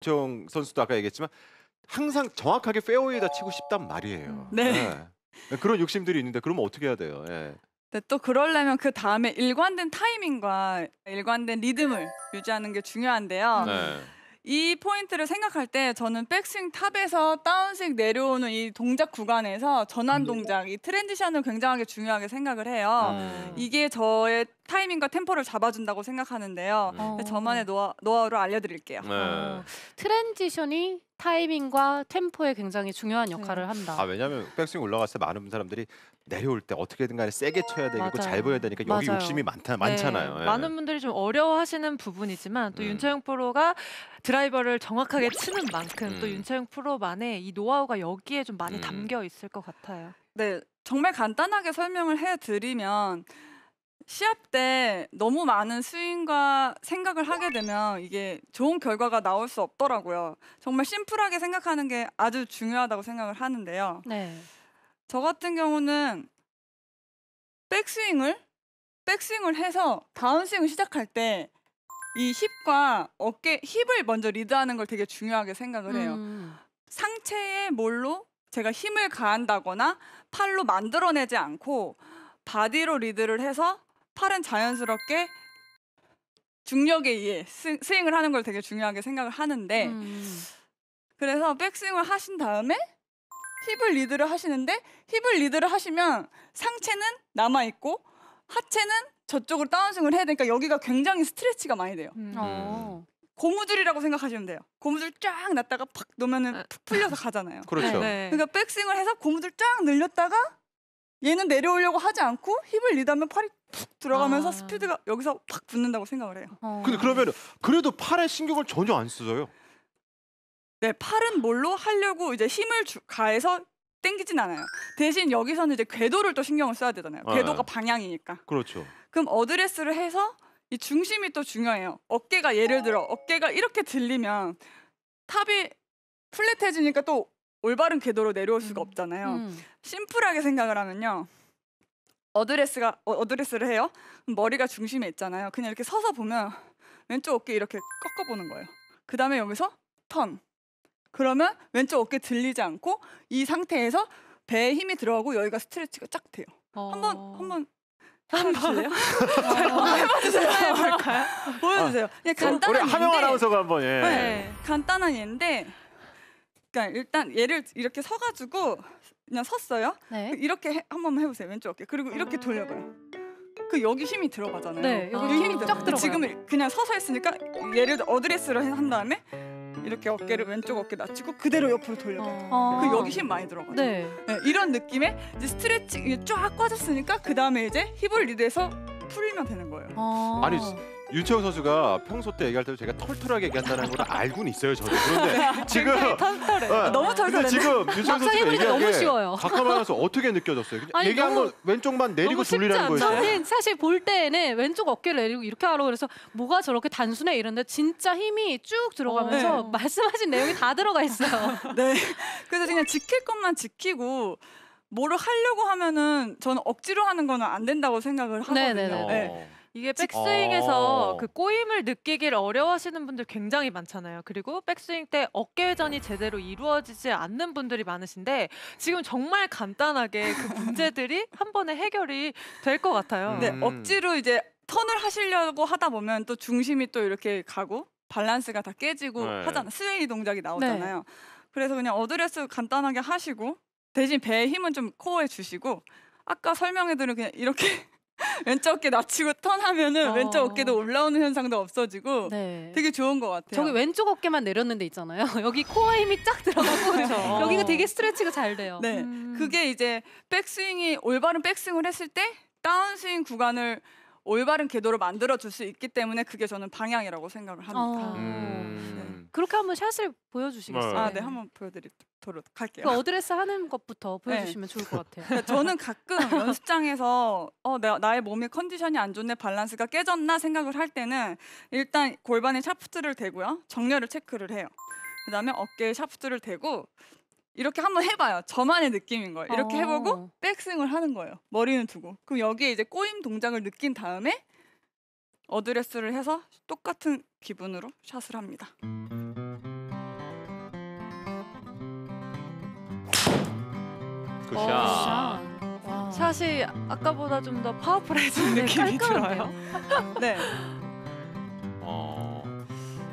정 선수도 아까 얘기했지만 항상 정확하게 페어웨이에다 치고 싶단 말이에요. 음, 네. 예. 예. 그런 욕심들이 있는데 그러면 어떻게 해야 돼요? 예. 네, 또 그러려면 그 다음에 일관된 타이밍과 일관된 리듬을 유지하는 게 중요한데요. 네. 이 포인트를 생각할 때 저는 백스윙 탑에서 다운스윙 내려오는 이 동작 구간에서 전환 네. 동작, 이 트랜지션을 굉장히 중요하게 생각을 해요. 음. 이게 저의 타이밍과 템포를 잡아준다고 생각하는데요. 음. 저만의 노하, 노하우를 알려드릴게요. 네. 어, 트랜지션이 타이밍과 템포에 굉장히 중요한 네. 역할을 네. 한다. 아 왜냐하면 백스윙 올라갔을 때 많은 사람들이 내려올 때 어떻게든 간에 세게 쳐야 되고 맞아요. 잘 보여야 되니까 여기 맞아요. 욕심이 많다, 네. 많잖아요. 예. 많은 분들이 좀 어려워하시는 부분이지만 또 음. 윤채영 프로가 드라이버를 정확하게 치는 만큼 음. 또 윤채영 프로만의 이 노하우가 여기에 좀 많이 음. 담겨 있을 것 같아요. 네, 정말 간단하게 설명을 해드리면 시합 때 너무 많은 스윙과 생각을 하게 되면 이게 좋은 결과가 나올 수 없더라고요. 정말 심플하게 생각하는 게 아주 중요하다고 생각을 하는데요. 네. 저 같은 경우는 백스윙을 백스윙을 해서 다운스윙을 시작할 때 이 힙과 어깨 힙을 먼저 리드하는 걸 되게 중요하게 생각을 해요. 음. 상체에 뭘로 제가 힘을 가한다거나 팔로 만들어내지 않고 바디로 리드를 해서 팔은 자연스럽게 중력에 의해 스, 스윙을 하는 걸 되게 중요하게 생각을 하는데 음. 그래서 백스윙을 하신 다음에 힙을 리드를 하시는데 힙을 리드를 하시면 상체는 남아 있고 하체는 저쪽으로 다운스윙을 해야 되니까 여기가 굉장히 스트레치가 많이 돼요. 음. 음. 어. 고무줄이라고 생각하시면 돼요. 고무줄 쫙 놨다가 팍놓으면푹 아. 풀려서 가잖아요. 그렇죠. 네. 그러니까 백스윙을 해서 고무줄 쫙 늘렸다가 얘는 내려오려고 하지 않고 힙을 리드하면 팔이 푹 들어가면서 아. 스피드가 여기서 팍 붙는다고 생각을 해요. 어. 근데 그러면 그래도 팔에 신경을 전혀 안 쓰세요? 네, 팔은 뭘로 하려고 이제 힘을 주, 가해서 땡기진 않아요. 대신 여기서는 이제 궤도를 또 신경을 써야 되잖아요. 아, 궤도가 예. 방향이니까. 그렇죠. 그럼 어드레스를 해서 이 중심이 또 중요해요. 어깨가 예를 들어 어깨가 이렇게 들리면 탑이 플랫해지니까 또 올바른 궤도로 내려올 수가 음. 없잖아요. 음. 심플하게 생각을 하면요. 어드레스가 어, 드레스를 해요. 머리가 중심에 있잖아요. 그냥 이렇게 서서 보면 왼쪽 어깨 이렇게 꺾어 보는 거예요. 그다음에 여기서 턴. 그러면 왼쪽 어깨 들리지 않고 이 상태에서 배에 힘이 들어가고 여기가 스트레치가 쫙 돼요. 어... 한번 한번 해봐주세요. 해볼까요? 보여주세요. 그냥 아, 예, 간단한 우리 한영 아나운서가 한번 예. 네, 간단한 예인데 그러니까 일단 얘를 이렇게 서가지고 그냥 섰어요. 네. 이렇게 해, 한번 해보세요. 왼쪽 어깨 그리고 이렇게 아. 돌려봐요. 그 여기 힘이 들어가잖아요. 네, 여기 아, 힘이 쫙 들어가요. 지금 그냥 서서 했으니까 얘를 어드레스를 한 다음에 이렇게 어깨를 왼쪽 어깨 낮추고 그대로 옆으로 돌려봐요. 아. 어. 그 여기 힘 많이 들어가죠. 네. 네, 이런 느낌에 이제 스트레칭 이쫙 꺼졌으니까 그 다음에 이제 힙을 리드해서 풀면 리 되는 거예요. 아. 아니 윤채영 선수가 평소 때 얘기할 때도 제가 털털하게 얘기한다는 걸 알고는 있어요 저도 그런데 네. 지금 털털해. 어, 너무 털털해. 지금 윤채영 막 선수가 해보 얘기한 너무 쉬워요. 게가까해서 어떻게 느껴졌어요? 그냥 아니, 얘기한 너건 왼쪽만 내리고 돌리라는 거였요 저는 사실 볼 때에는 왼쪽 어깨를 내리고 이렇게 하라고 그래서 뭐가 저렇게 단순해 이런데 진짜 힘이 쭉 들어가면서 어. 네. 말씀하신 내용이 다 들어가 있어요. 네. 그래서 그냥 지킬 것만 지키고 뭐를 하려고 하면은 저는 억지로 하는 거는 안 된다고 생각을 하거든요. 네네네. 네. 네, 네 이게 백스윙에서 어. 그 꼬임을 느끼길 어려워하시는 분들 굉장히 많잖아요. 그리고 백스윙 때 어깨 회전이 제대로 이루어지지 않는 분들이 많으신데 지금 정말 간단하게 그 문제들이 한 번에 해결이 될 것 같아요. 네, 음. 억지로 이제 턴을 하시려고 하다 보면 또 중심이 또 이렇게 가고 밸런스가 다 깨지고 네. 하잖아. 요 스웨이 동작이 네. 나오잖아요. 네. 그래서 그냥 어드레스 간단하게 하시고 대신 배에 힘은 좀 코어에 주시고 아까 설명해드린 그냥 이렇게 왼쪽 어깨 낮추고 턴하면은 어. 왼쪽 어깨도 올라오는 현상도 없어지고 네. 되게 좋은 것 같아요. 저기 왼쪽 어깨만 내렸는데 있잖아요. 여기 코어 힘이 쫙 들어가고 그렇죠. 여기가 되게 스트레치가 잘 돼요. 네, 음. 그게 이제 백스윙이 올바른 백스윙을 했을 때 다운스윙 구간을 올바른 궤도로 만들어 줄 수 있기 때문에 그게 저는 방향이라고 생각을 합니다. 어. 네. 음. 네. 그렇게 한번 샷을 보여주시겠어요? 네. 아, 네, 한번 보여드리도록 할게요. 그 어드레스 하는 것부터 보여주시면 네. 좋을 것 같아요. 그러니까 저는 가끔 연습장에서 어, 내, 나의 몸의 컨디션이 안 좋네, 밸런스가 깨졌나 생각을 할 때는 일단 골반에 샤프트를 대고요, 정렬을 체크를 해요. 그다음에 어깨에 샤프트를 대고 이렇게 한번 해봐요. 저만의 느낌인 거예요. 이렇게 어. 해보고 백스윙을 하는 거예요. 머리는 두고. 그럼 여기에 이제 꼬임 동작을 느낀 다음에 어드레스를 해서 똑같은 기분으로 샷을 합니다. 굿샷. 어, 샷이 아까보다 좀 더 파워풀해진 느낌이 들어요. 네.